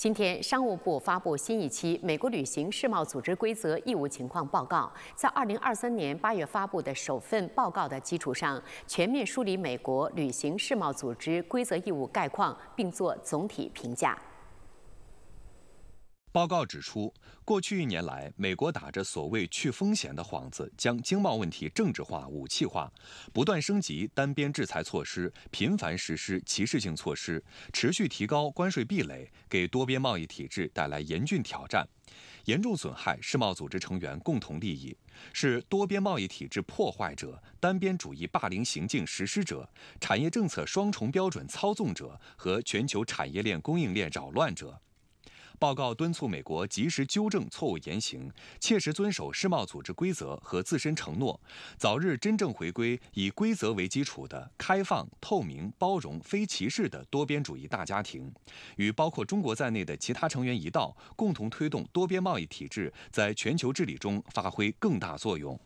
今天，商务部发布新一期美国履行世贸组织规则义务情况报告，在2023年8月发布的首份报告的基础上，全面梳理美国履行世贸组织规则义务概况，并做总体评价。报告指出，过去一年来，美国打着所谓“去风险”的幌子，将经贸问题政治化、武器化，不断升级单边制裁措施，频繁实施歧视性措施，持续提高关税壁垒，给多边贸易体制带来严峻挑战，严重损害世贸组织成员共同利益，是多边贸易体制破坏者、单边主义霸凌行径实施者、产业政策双重标准操纵者和全球产业链供应链扰乱者。报告敦促美国及时纠正错误言行，切实遵守世贸组织规则和自身承诺，早日真正回归以规则为基础的开放、透明、包容、非歧视的多边主义大家庭，与包括中国在内的其他成员一道，共同推动多边贸易体制在全球治理中发挥更大作用。